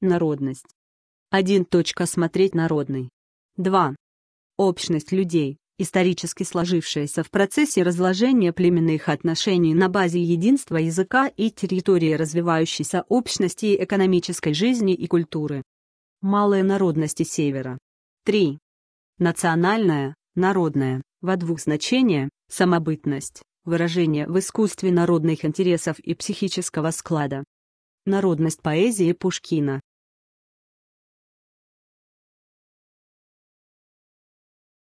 Народность. 1. Точка смотреть народный. 2. Общность людей, исторически сложившаяся в процессе разложения племенных отношений на базе единства языка и территории развивающейся общности и экономической жизни и культуры. Малые народности Севера. 3. Национальная, народная, во двух значения самобытность, выражение в искусстве народных интересов и психического склада. Народность поэзии Пушкина.